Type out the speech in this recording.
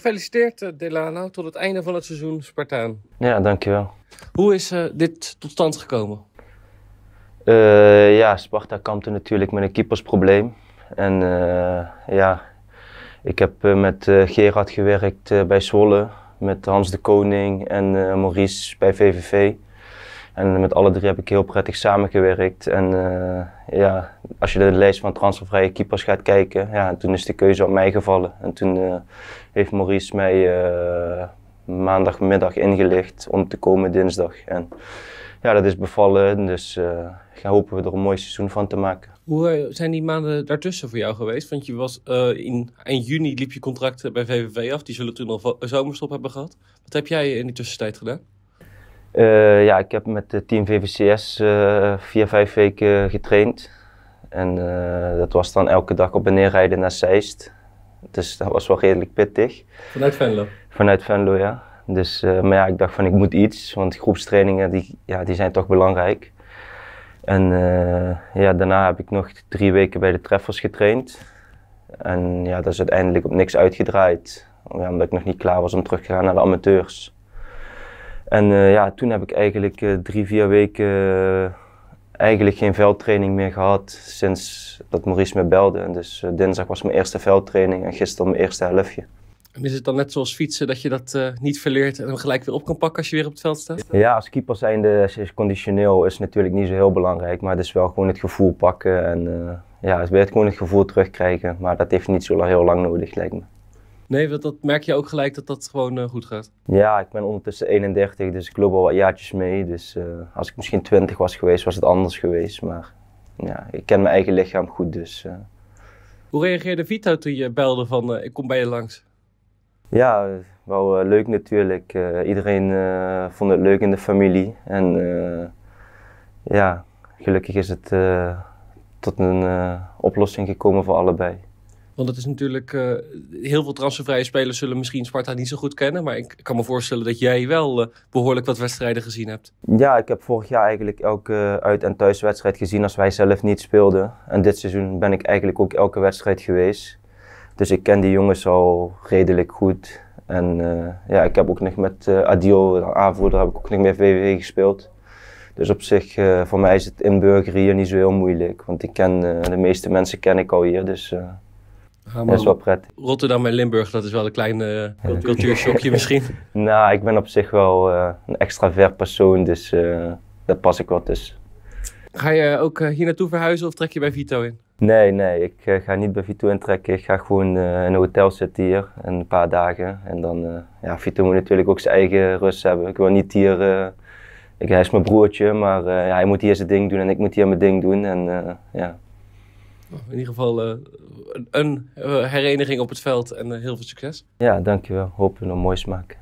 Gefeliciteerd eh, Delano, tot het einde van het seizoen Spartaan. Ja, dankjewel. Hoe is eh, dit tot stand gekomen? Eh, ja, Sparta kampte natuurlijk met een keepersprobleem. En ja, ik heb met Gerard gewerkt bij Zwolle, met Hans de Koning en Maurice bij VVV. En met alle drie heb ik heel prettig samengewerkt. En eh, ja, als je de lijst van transfervrije keepers gaat kijken, ja, toen is de keuze op mij gevallen. En toen eh, heeft Maurice mij uh, maandagmiddag ingelicht om te komen dinsdag. En ja, dat is bevallen. Dus hopen we er een mooi seizoen van te maken. Hoe zijn die maanden daartussen voor jou geweest? Want je was in eind juni liep je contract bij VVV af. Die zullen toen al zomerstop hebben gehad. Wat heb jij in die tussentijd gedaan? Eh, ja, ik heb met het team VVCS eh, vier, vijf weken getraind. En eh, dat was dan elke dag op en neer rijden naar Zeist. Dus dat was wel redelijk pittig. Vanuit Venlo? Vanuit Venlo, ja. Dus, maar ja, ik dacht van ik moet iets, want groepstrainingen die, ja, die zijn toch belangrijk. En ja, daarna heb ik nog drie weken bij de treffers getraind. En ja, dat is uiteindelijk op niks uitgedraaid. omdat ik nog niet klaar was om terug te gaan naar de amateurs. En eh, ja, toen heb ik eigenlijk eh, drie, vier weken eh, eigenlijk geen veldtraining meer gehad sinds dat Maurice me belde. En dus dinsdag was mijn eerste veldtraining en gisteren mijn eerste helftje. En is het dan net zoals fietsen dat je dat niet verleert en hem gelijk weer op kan pakken als je weer op het veld staat? Ja, als keeper zijnde is conditioneel is natuurlijk niet zo heel belangrijk, maar het is wel gewoon het gevoel pakken en ja, het weer gewoon het gevoel terugkrijgen. Maar dat heeft niet zo heel lang nodig, lijkt me. Nee, dat, dat merk je ook gelijk dat dat gewoon eh, goed gaat. Ja, ik ben ondertussen 31, dus ik loop al wat jaartjes mee. Dus eh, als ik misschien 20 was geweest, was het anders geweest. Maar ja, ik ken mijn eigen lichaam goed, dus... Eh. Hoe reageerde Vito toen je belde van ik kom bij je langs? Ja, wel leuk natuurlijk. iedereen vond het leuk in de familie. En ja, gelukkig is het tot een oplossing gekomen voor allebei. Want het is natuurlijk, eh, heel veel transfervrije spelers zullen misschien Sparta niet zo goed kennen. Maar ik kan me voorstellen dat jij wel eh, behoorlijk wat wedstrijden gezien hebt. Ja, ik heb vorig jaar eigenlijk elke uit- en thuiswedstrijd gezien als wij zelf niet speelden. En dit seizoen ben ik eigenlijk ook elke wedstrijd geweest. Dus ik ken die jongens al redelijk goed. En eh, ja, ik heb ook nog met Adil, aanvoerder, heb ik ook nog meer VW gespeeld. Dus op zich, voor mij is het inburgeren hier niet zo heel moeilijk. Want ik ken, de meeste mensen ken ik al hier. Dus dat is wel prettig. Rotterdam en Limburg, dat is wel een klein uh, misschien. nou, ik ben op zich wel uh, een extravert persoon, dus uh, daar pas ik wat tussen. Ga je ook hier naartoe verhuizen of trek je bij Vito in? Nee, nee, ik ga niet bij Vito intrekken. Ik ga gewoon in een hotel zitten hier een paar dagen. En dan, ja, Vito moet natuurlijk ook zijn eigen rust hebben. Ik wil niet hier, ik, hij is mijn broertje, maar ja, hij moet hier zijn ding doen en ik moet hier mijn ding doen. En, ja in ieder geval eh, een eh, hereniging op het veld en eh, heel veel succes. Ja, dankjewel. Hopen we nog mooi smaak.